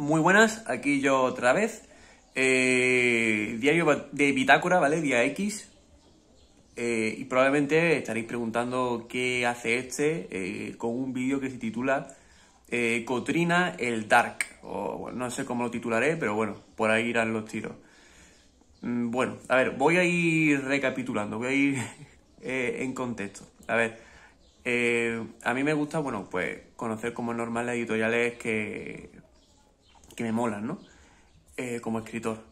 Muy buenas, aquí yo otra vez. Eh, diario de bitácora, ¿vale? Día X. Eh, y probablemente estaréis preguntando qué hace este eh, con un vídeo que se titula Cotrina el Dark. O no sé cómo lo titularé, pero bueno, por ahí irán los tiros. Mm, bueno, a ver, voy a ir recapitulando, voy a ir en contexto. A ver, a mí me gusta, bueno, pues conocer como normal las editoriales que que me molan, ¿no? Eh, como escritor.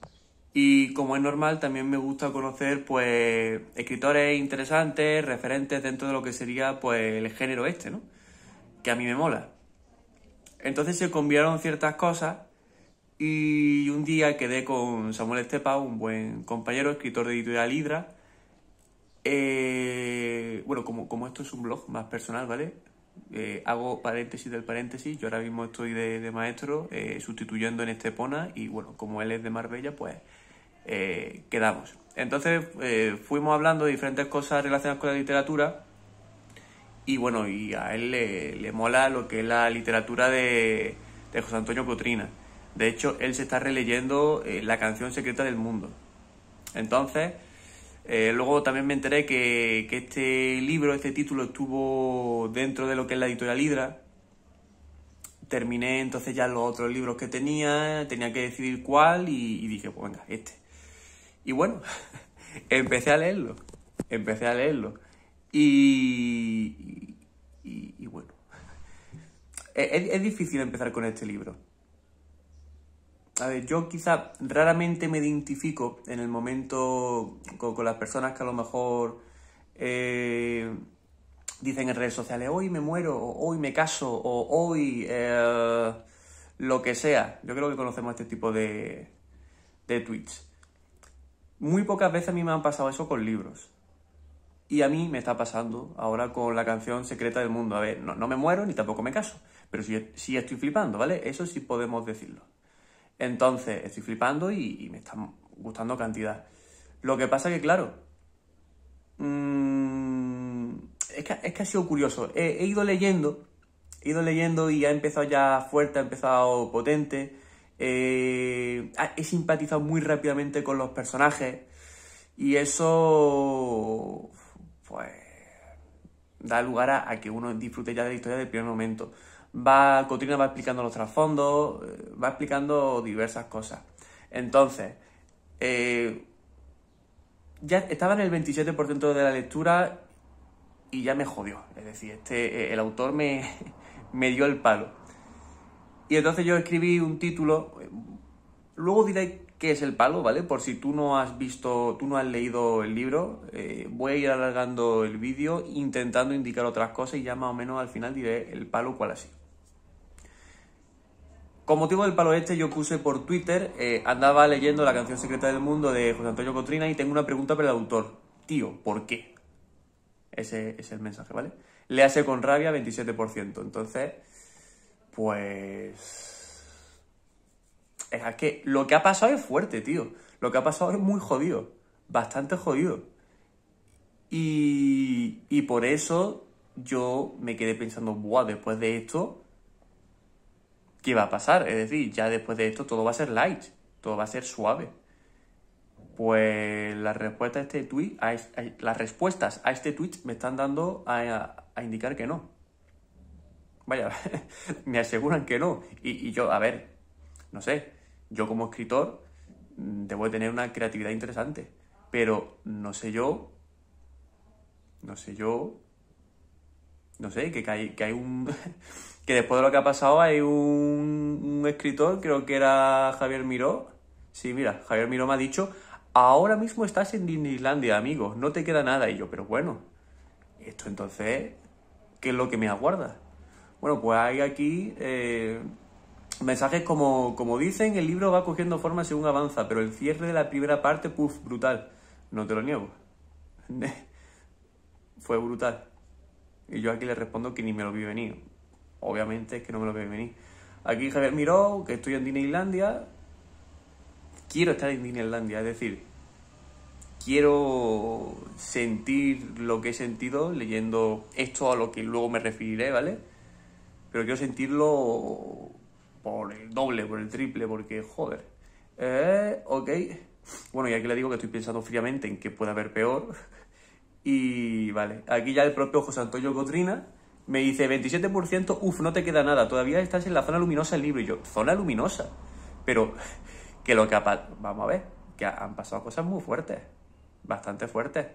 Y como es normal, también me gusta conocer, pues, escritores interesantes, referentes dentro de lo que sería, pues, el género este, ¿no? Que a mí me mola. Entonces se conviaron ciertas cosas y un día quedé con Samuel Estepa, un buen compañero, escritor de editorial Hidra. Eh, bueno, como, como esto es un blog más personal, ¿vale? Eh, hago paréntesis del paréntesis, yo ahora mismo estoy de, maestro eh, sustituyendo en Estepona y bueno, como él es de Marbella, pues eh, quedamos. Entonces fuimos hablando de diferentes cosas relacionadas con la literatura y bueno, y a él le, mola lo que es la literatura de, de, José Antonio Cotrina. De hecho, él se está releyendo La canción secreta del mundo. Entonces, eh, luego también me enteré que, este libro, este título estuvo dentro de lo que es la editorial Hydra. Terminé entonces ya los otros libros que tenía, tenía que decidir cuál y, dije, pues venga, este. Y bueno, empecé a leerlo, empecé a leerlo. Y, y, bueno, es difícil empezar con este libro a ver, yo quizá raramente me identifico en el momento con, las personas que a lo mejor eh, dicen en redes sociales, hoy me muero, o hoy me caso, o hoy eh, lo que sea. Yo creo que conocemos este tipo de, de tweets. Muy pocas veces a mí me han pasado eso con libros. Y a mí me está pasando ahora con la canción Secreta del Mundo. A ver, no, me muero ni tampoco me caso. Pero sí estoy flipando, ¿vale? Eso sí podemos decirlo. Entonces, estoy flipando y, me está gustando cantidad. Lo que pasa que, claro, mm, es, que, ha sido curioso. He, ido leyendo, he ido leyendo y ha empezado ya fuerte, ha empezado potente. Eh, he simpatizado muy rápidamente con los personajes y eso, pues, da lugar a, a que uno disfrute ya de la historia del primer momento va, Cotrina va explicando los trasfondos, eh, va explicando diversas cosas. Entonces, eh, ya estaba en el 27% de la lectura y ya me jodió. Es decir, este, eh, el autor me, me dio el palo. Y entonces yo escribí un título. Luego diré qué es el palo, ¿vale? Por si tú no has visto, tú no has leído el libro, voy a ir alargando el vídeo intentando indicar otras cosas y ya más o menos al final diré el palo cuál ha sido. Con motivo del palo este yo puse por Twitter, eh, andaba leyendo la canción secreta del mundo de José Antonio Cotrina y tengo una pregunta para el autor. Tío, ¿por qué? Ese es el mensaje, ¿vale? Le hace con rabia 27%. Entonces, pues... Es que lo que ha pasado es fuerte, tío. Lo que ha pasado es muy jodido. Bastante jodido. Y, y por eso yo me quedé pensando, buah, después de esto, qué va a pasar. Es decir, ya después de esto todo va a ser light, todo va a ser suave. Pues la respuesta a este tweet, las respuestas a este tweet me están dando a, indicar que no. Vaya, me aseguran que no. Y, yo, a ver, no sé, yo como escritor mm, debo tener una creatividad interesante, pero no sé yo, no sé yo, no sé, que, que hay, que hay un... que después de lo que ha pasado hay un, escritor, creo que era Javier Miró. Sí, mira, Javier Miró me ha dicho, ahora mismo estás en Disneylandia, amigos no te queda nada. Y yo, pero bueno, esto entonces, ¿qué es lo que me aguarda? Bueno, pues hay aquí eh, mensajes como, como dicen, el libro va cogiendo forma según avanza, pero el cierre de la primera parte, puff, brutal. No te lo niego. Fue brutal. Y yo aquí le respondo que ni me lo vi venir. Obviamente es que no me lo voy venir. Aquí Javier Miró, que estoy en Disneylandia. Quiero estar en Disneylandia, es decir, quiero sentir lo que he sentido leyendo esto a lo que luego me referiré, ¿vale? Pero quiero sentirlo por el doble, por el triple, porque joder. Eh, ok. Bueno, y aquí le digo que estoy pensando fríamente en que pueda haber peor. Y vale, aquí ya el propio José Antonio Cotrina me dice 27%, uf, no te queda nada, todavía estás en la zona luminosa del libro. Y yo, zona luminosa. Pero que lo que ha Vamos a ver, que han pasado cosas muy fuertes, bastante fuertes.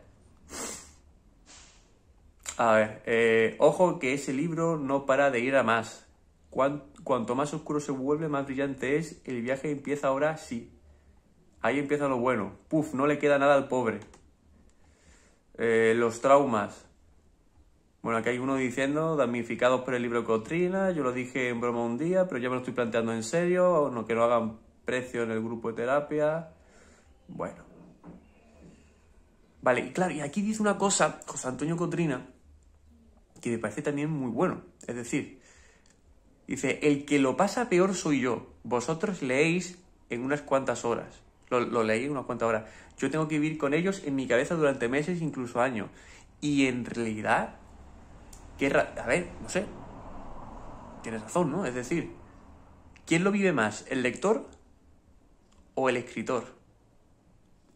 A ver, eh, ojo que ese libro no para de ir a más. Cuanto más oscuro se vuelve, más brillante es. El viaje empieza ahora sí. Ahí empieza lo bueno. Puf, no le queda nada al pobre. Eh, los traumas. Bueno, aquí hay uno diciendo, damnificados por el libro Cotrina, yo lo dije en broma un día, pero ya me lo estoy planteando en serio, no, que no hagan precio en el grupo de terapia. Bueno. Vale, y claro, y aquí dice una cosa, José Antonio Cotrina, que me parece también muy bueno. Es decir, dice, el que lo pasa peor soy yo, vosotros leéis en unas cuantas horas. Lo, lo leí en unas cuantas horas. Yo tengo que vivir con ellos en mi cabeza durante meses, incluso años. Y en realidad a ver, no sé. Tienes razón, ¿no? Es decir, ¿quién lo vive más, el lector o el escritor?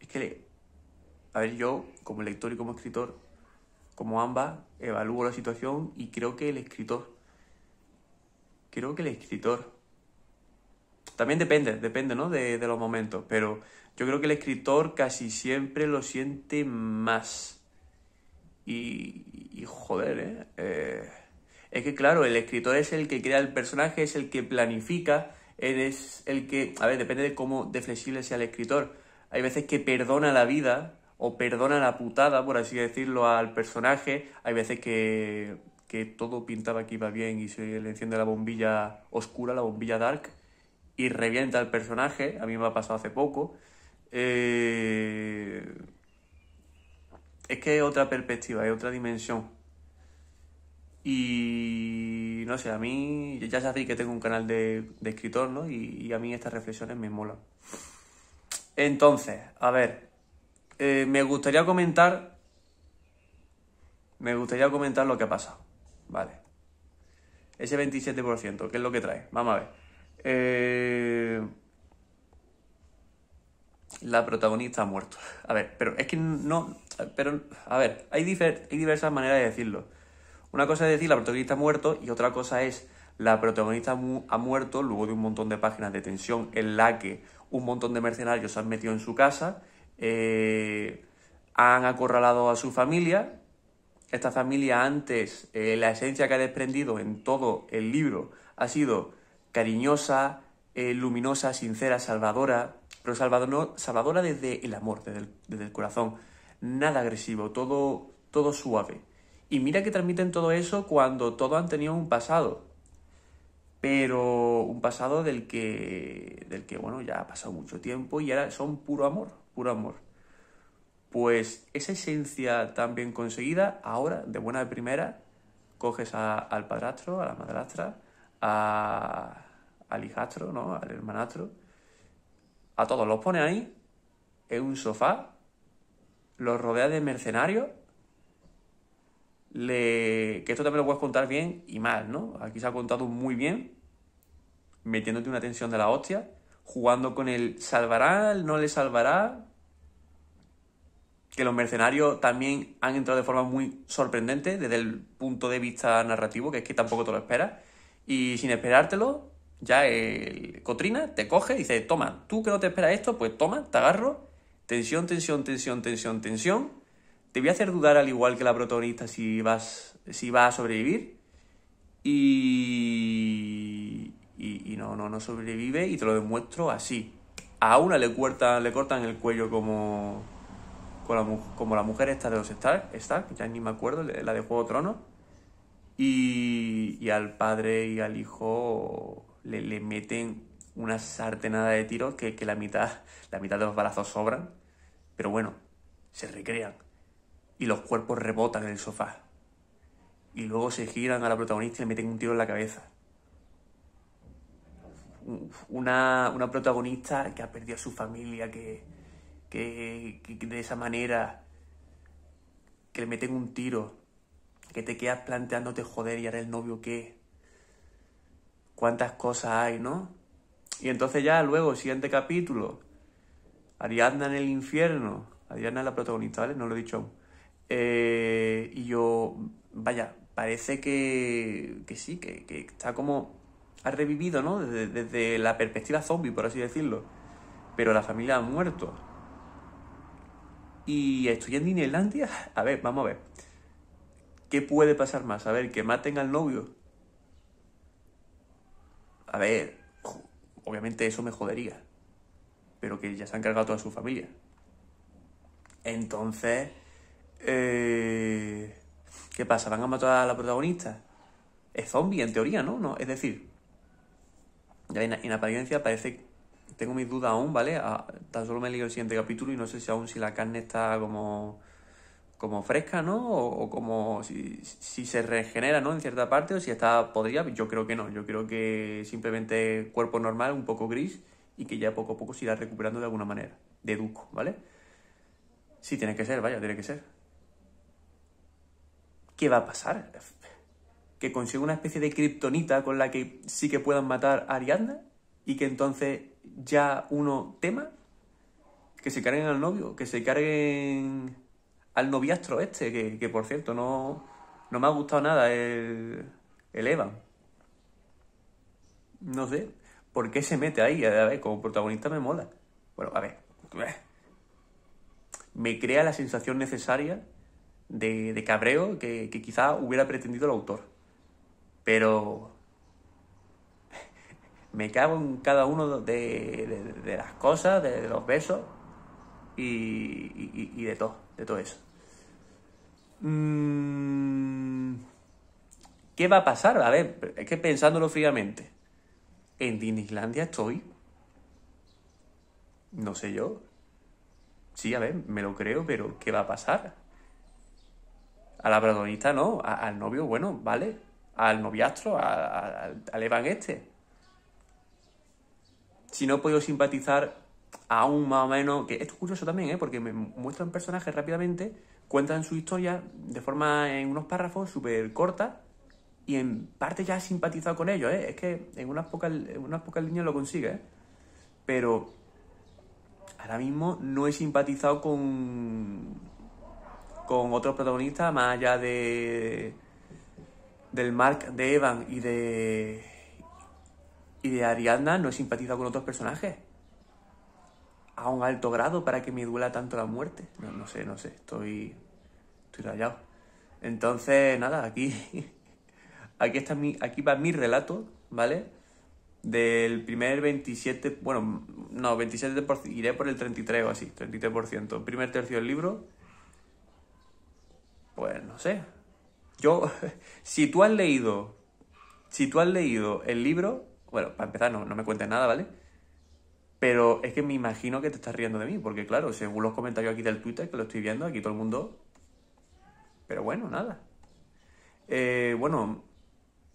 Es que, a ver, yo como lector y como escritor, como ambas, evalúo la situación y creo que el escritor. Creo que el escritor. También depende, depende, ¿no? de los momentos, pero yo creo que el escritor casi siempre lo siente más y, joder, ¿eh? ¿eh? Es que claro, el escritor es el que crea el personaje, es el que planifica, es el que... A ver, depende de cómo deflexible sea el escritor. Hay veces que perdona la vida o perdona la putada, por así decirlo, al personaje. Hay veces que, que todo pintaba que iba bien y se le enciende la bombilla oscura, la bombilla dark, y revienta al personaje. A mí me ha pasado hace poco. Eh es que es otra perspectiva, es otra dimensión. Y no sé, a mí ya sabéis que tengo un canal de, escritor, ¿no? Y, a mí estas reflexiones me molan. Entonces, a ver, eh, me gustaría comentar, me gustaría comentar lo que ha pasado, ¿vale? Ese 27%, ¿qué es lo que trae? Vamos a ver. Eh, la protagonista ha muerto. A ver, pero es que no, pero, a ver, hay, diversas maneras de decirlo. Una cosa es decir la protagonista ha muerto y otra cosa es la protagonista ha muerto luego de un montón de páginas de tensión en la que un montón de mercenarios se han metido en su casa, eh, han acorralado a su familia. Esta familia antes, eh, la esencia que ha desprendido en todo el libro ha sido cariñosa, eh, luminosa, sincera, salvadora, pero salvadora desde el amor, desde el corazón nada agresivo, todo, todo suave. Y mira que transmiten todo eso cuando todos han tenido un pasado. Pero un pasado del que, del que, bueno, ya ha pasado mucho tiempo y ahora son puro amor, puro amor. Pues esa esencia tan bien conseguida, ahora, de buena de primera, coges al padrastro, a la madrastra, a, al hijastro, ¿no? Al hermanastro. A todos los pone ahí, en un sofá, lo rodea de mercenarios. Le... Que esto también lo puedes contar bien y mal, ¿no? Aquí se ha contado muy bien, metiéndote una tensión de la hostia, jugando con el salvará, el no le salvará. Que los mercenarios también han entrado de forma muy sorprendente desde el punto de vista narrativo, que es que tampoco te lo esperas. Y sin esperártelo, ya el Cotrina te coge y dice, toma, tú que no te esperas esto, pues toma, te agarro Tensión, tensión, tensión, tensión, tensión. Te voy a hacer dudar al igual que la protagonista si vas si va a sobrevivir. Y, y, no, no, no sobrevive y te lo demuestro así. A una le, cortan, le cortan el cuello como, como la, mujer esta de los Stark, ya ni me acuerdo, la de Juego Trono. Y, y, al padre y al hijo le, meten una sartenada de tiros que, la, mitad, la mitad de los balazos sobran. Pero bueno, se recrean y los cuerpos rebotan en el sofá. Y luego se giran a la protagonista y le meten un tiro en la cabeza. Una, protagonista que ha perdido a su familia, que, que, de esa manera, que le meten un tiro, que te quedas planteándote joder y ahora el novio qué. Cuántas cosas hay, ¿no? Y entonces ya luego, siguiente capítulo, Ariadna en el infierno. Ariadna es la protagonista, ¿vale? No lo he dicho aún. Eh, y yo, vaya, parece que, que sí, que, está como... Ha revivido, ¿no? Desde, la perspectiva zombie, por así decirlo. Pero la familia ha muerto. Y estoy en Disneylandia. A ver, vamos a ver. ¿Qué puede pasar más? A ver, que maten al novio. A ver, obviamente eso me jodería pero que ya se han cargado toda su familia. Entonces, eh, ¿qué pasa? ¿Van a matar a la protagonista? Es zombie, en teoría, ¿no? ¿no? Es decir, ya en, apariencia parece. Tengo mis dudas aún, ¿vale? tan solo me he leído el siguiente capítulo y no sé si aún si la carne está como. como fresca, ¿no? O, como. Si, si, se regenera, ¿no? En cierta parte, o si está podría. Yo creo que no. Yo creo que simplemente cuerpo normal, un poco gris y que ya poco a poco se irá recuperando de alguna manera. Duco, ¿vale? Sí, tiene que ser, vaya, tiene que ser. ¿Qué va a pasar? ¿Que consiga una especie de kriptonita con la que sí que puedan matar a Ariadna? ¿Y que entonces ya uno tema? ¿Que se carguen al novio? ¿Que se carguen al noviastro este? Que, por cierto, no, no me ha gustado nada el, el No sé, ¿Por qué se mete ahí? A ver, como protagonista me mola. Bueno, a ver. Me crea la sensación necesaria de, cabreo que, que quizá hubiera pretendido el autor. Pero me cago en cada uno de, de, las cosas, de, los besos y, y, y, de todo, de todo eso. Mm, ¿Qué va a pasar? A ver, es que pensándolo fríamente, en Disneylandia estoy. No sé yo. Sí, a ver, me lo creo, pero ¿qué va a pasar? A la protagonista no, al novio, bueno, vale. Al noviastro, a, al Evan este. Si no puedo podido simpatizar aún más o menos, que esto es curioso también, ¿eh? porque me muestran personajes rápidamente, cuentan su historia de forma en unos párrafos súper cortas y en parte ya he simpatizado con ellos, ¿eh? es que en unas pocas, unas pocas líneas lo consigue, ¿eh? pero ahora mismo no he simpatizado con, con otros protagonistas más allá de del Mark de Evan y de y de Ariadna no he simpatizado con otros personajes a un alto grado para que me duela tanto la muerte no, no sé no sé estoy estoy rayado entonces nada aquí Aquí, está mi, aquí va mi relato, ¿vale? Del primer 27, bueno, no, 27%, iré por el 33 o así, 33%. Primer tercio del libro, pues no sé. Yo, si tú has leído, si tú has leído el libro, bueno, para empezar no, no me cuentes nada, ¿vale? Pero es que me imagino que te estás riendo de mí, porque claro, según los comentarios aquí del Twitter, que lo estoy viendo, aquí todo el mundo... Pero bueno, nada. Eh, bueno,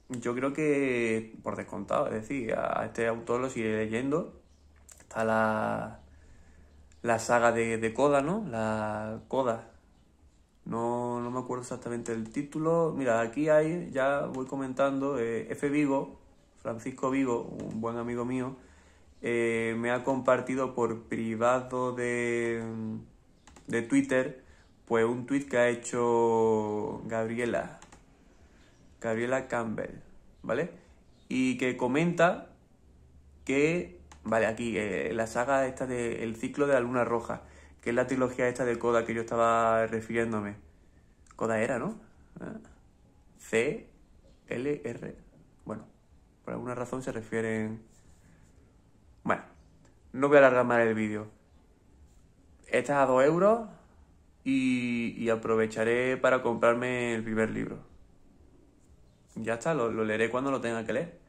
yo creo que, por descontado, es decir, a este autor lo sigue leyendo. Está la, la saga de, de Coda, ¿no? La Coda. No, no, me acuerdo exactamente el título. Mira, aquí hay, ya voy comentando, eh, F. Vigo, Francisco Vigo, un buen amigo mío, eh, me ha compartido por privado de, Twitter pues un tweet que ha hecho Gabriela, Gabriela Campbell, ¿vale? Y que comenta que, vale, aquí, eh, la saga esta de El ciclo de la luna roja, que es la trilogía esta de Coda que yo estaba refiriéndome. Coda era, ¿no? Ah, C, L, R. Bueno, por alguna razón se refieren... Bueno, no voy a alargar más el vídeo. Estas a 2 euros y aprovecharé para comprarme el primer libro ya está, lo, leeré cuando lo tenga que leer.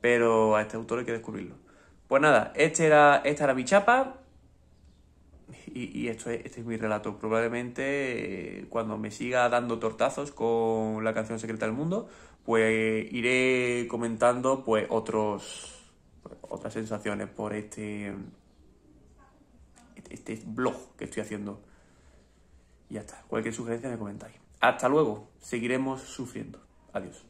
Pero a este autor hay que descubrirlo. Pues nada, este era, esta era mi chapa. Y, esto este es mi relato. Probablemente eh, cuando me siga dando tortazos con la canción Secreta del Mundo, pues iré comentando pues otros otras sensaciones por este, este, este blog que estoy haciendo. Y ya está. Cualquier sugerencia me comentáis. Hasta luego. Seguiremos sufriendo. Adiós.